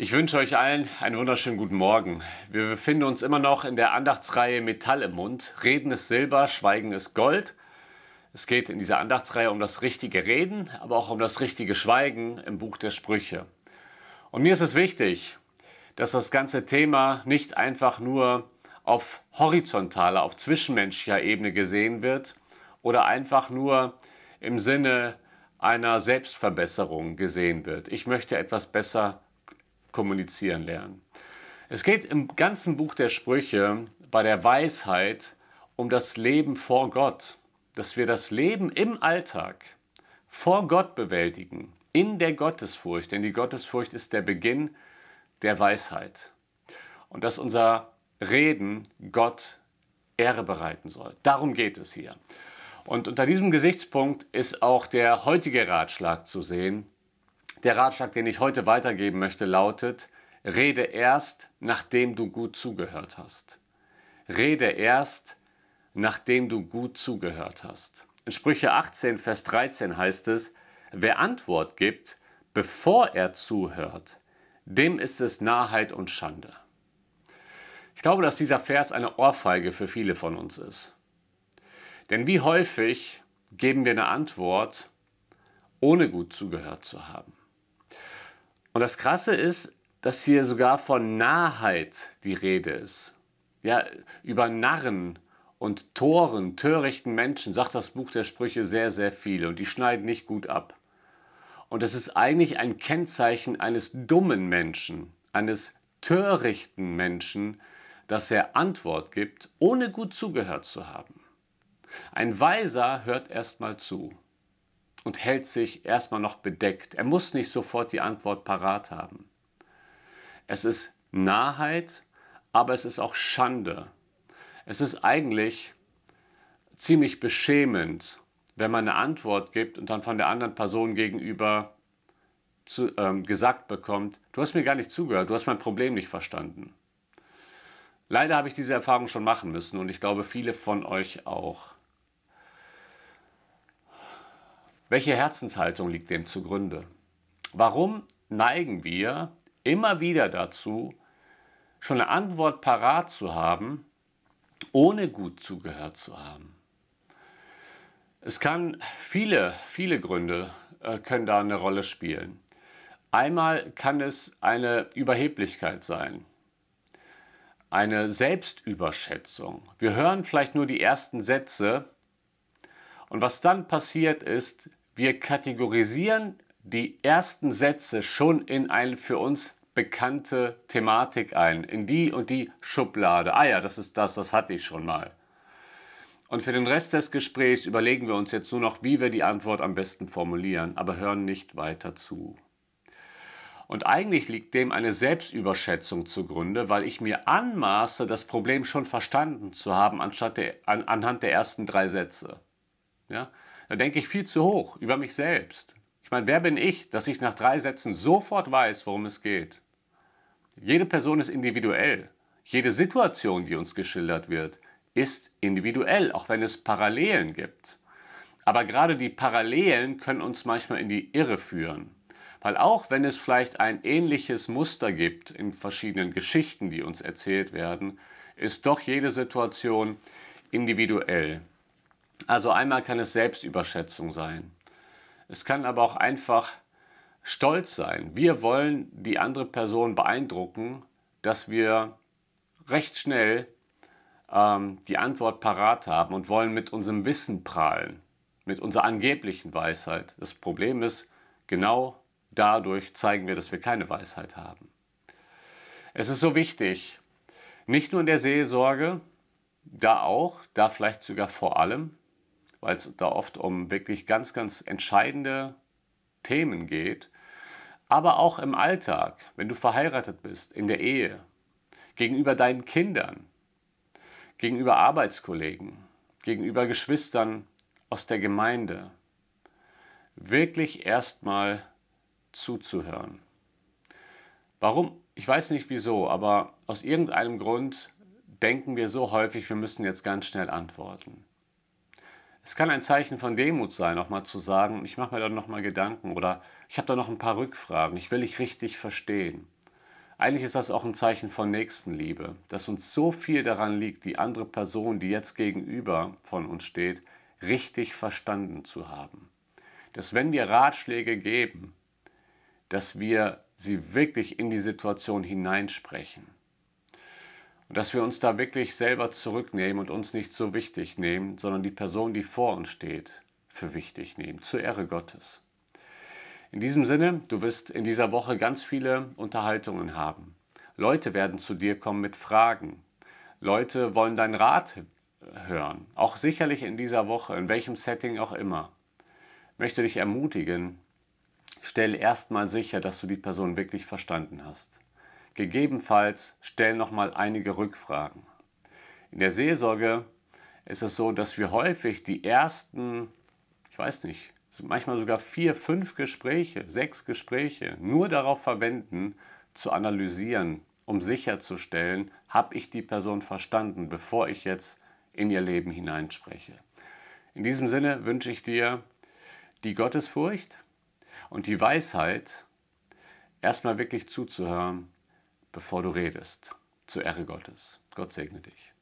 Ich wünsche euch allen einen wunderschönen guten Morgen. Wir befinden uns immer noch in der Andachtsreihe Metall im Mund. Reden ist Silber, Schweigen ist Gold. Es geht in dieser Andachtsreihe um das richtige Reden, aber auch um das richtige Schweigen im Buch der Sprüche. Und mir ist es wichtig, dass das ganze Thema nicht einfach nur auf horizontaler, auf zwischenmenschlicher Ebene gesehen wird oder einfach nur im Sinne einer Selbstverbesserung gesehen wird. Ich möchte etwas besser kommunizieren lernen. Es geht im ganzen Buch der Sprüche bei der Weisheit um das Leben vor Gott, dass wir das Leben im Alltag vor Gott bewältigen, in der Gottesfurcht, denn die Gottesfurcht ist der Beginn der Weisheit. Und dass unser Reden Gott Ehre bereiten soll. Darum geht es hier. Und unter diesem Gesichtspunkt ist auch der heutige Ratschlag zu sehen, der Ratschlag, den ich heute weitergeben möchte, lautet, rede erst, nachdem du gut zugehört hast. Rede erst, nachdem du gut zugehört hast. In Sprüche 18, Vers 13 heißt es, wer Antwort gibt, bevor er zuhört, dem ist es Narrheit und Schande. Ich glaube, dass dieser Vers eine Ohrfeige für viele von uns ist. Denn wie häufig geben wir eine Antwort, ohne gut zugehört zu haben? Und das Krasse ist, dass hier sogar von Narrheit die Rede ist. Ja, über Narren und Toren, törichten Menschen sagt das Buch der Sprüche sehr, sehr viele und die schneiden nicht gut ab. Und es ist eigentlich ein Kennzeichen eines dummen Menschen, eines törichten Menschen, dass er Antwort gibt, ohne gut zugehört zu haben. Ein Weiser hört erstmal zu und hält sich erstmal noch bedeckt. Er muss nicht sofort die Antwort parat haben. Es ist Nahheit, aber es ist auch Schande. Es ist eigentlich ziemlich beschämend, wenn man eine Antwort gibt und dann von der anderen Person gegenüber zu, ähm, gesagt bekommt, du hast mir gar nicht zugehört, du hast mein Problem nicht verstanden. Leider habe ich diese Erfahrung schon machen müssen und ich glaube viele von euch auch. Welche Herzenshaltung liegt dem zugrunde? Warum neigen wir immer wieder dazu, schon eine Antwort parat zu haben, ohne gut zugehört zu haben? Es kann viele, viele Gründe äh, können da eine Rolle spielen. Einmal kann es eine Überheblichkeit sein, eine Selbstüberschätzung. Wir hören vielleicht nur die ersten Sätze und was dann passiert ist, wir kategorisieren die ersten Sätze schon in eine für uns bekannte Thematik ein, in die und die Schublade. Ah ja, das ist das, das hatte ich schon mal. Und für den Rest des Gesprächs überlegen wir uns jetzt nur noch, wie wir die Antwort am besten formulieren, aber hören nicht weiter zu. Und eigentlich liegt dem eine Selbstüberschätzung zugrunde, weil ich mir anmaße, das Problem schon verstanden zu haben, anstatt der, an, anhand der ersten drei Sätze. Ja? Da denke ich viel zu hoch über mich selbst. Ich meine, wer bin ich, dass ich nach drei Sätzen sofort weiß, worum es geht? Jede Person ist individuell. Jede Situation, die uns geschildert wird, ist individuell, auch wenn es Parallelen gibt. Aber gerade die Parallelen können uns manchmal in die Irre führen. Weil auch wenn es vielleicht ein ähnliches Muster gibt in verschiedenen Geschichten, die uns erzählt werden, ist doch jede Situation individuell. Also einmal kann es Selbstüberschätzung sein. Es kann aber auch einfach Stolz sein. Wir wollen die andere Person beeindrucken, dass wir recht schnell ähm, die Antwort parat haben und wollen mit unserem Wissen prahlen, mit unserer angeblichen Weisheit. Das Problem ist, genau dadurch zeigen wir, dass wir keine Weisheit haben. Es ist so wichtig, nicht nur in der Seelsorge, da auch, da vielleicht sogar vor allem, weil es da oft um wirklich ganz, ganz entscheidende Themen geht. Aber auch im Alltag, wenn du verheiratet bist, in der Ehe, gegenüber deinen Kindern, gegenüber Arbeitskollegen, gegenüber Geschwistern aus der Gemeinde. Wirklich erstmal zuzuhören. Warum? Ich weiß nicht wieso, aber aus irgendeinem Grund denken wir so häufig, wir müssen jetzt ganz schnell antworten. Es kann ein Zeichen von Demut sein, nochmal zu sagen, ich mache mir da nochmal Gedanken oder ich habe da noch ein paar Rückfragen, ich will dich richtig verstehen. Eigentlich ist das auch ein Zeichen von Nächstenliebe, dass uns so viel daran liegt, die andere Person, die jetzt gegenüber von uns steht, richtig verstanden zu haben. Dass wenn wir Ratschläge geben, dass wir sie wirklich in die Situation hineinsprechen und dass wir uns da wirklich selber zurücknehmen und uns nicht so wichtig nehmen, sondern die Person, die vor uns steht, für wichtig nehmen, zur Ehre Gottes. In diesem Sinne, du wirst in dieser Woche ganz viele Unterhaltungen haben. Leute werden zu dir kommen mit Fragen. Leute wollen deinen Rat hören, auch sicherlich in dieser Woche, in welchem Setting auch immer. Ich möchte dich ermutigen, stell erstmal sicher, dass du die Person wirklich verstanden hast. Gegebenenfalls stell nochmal einige Rückfragen. In der Seelsorge ist es so, dass wir häufig die ersten, ich weiß nicht, manchmal sogar vier, fünf Gespräche, sechs Gespräche nur darauf verwenden, zu analysieren, um sicherzustellen, habe ich die Person verstanden, bevor ich jetzt in ihr Leben hineinspreche. In diesem Sinne wünsche ich dir die Gottesfurcht und die Weisheit, erstmal wirklich zuzuhören, bevor du redest, zur Ehre Gottes. Gott segne dich.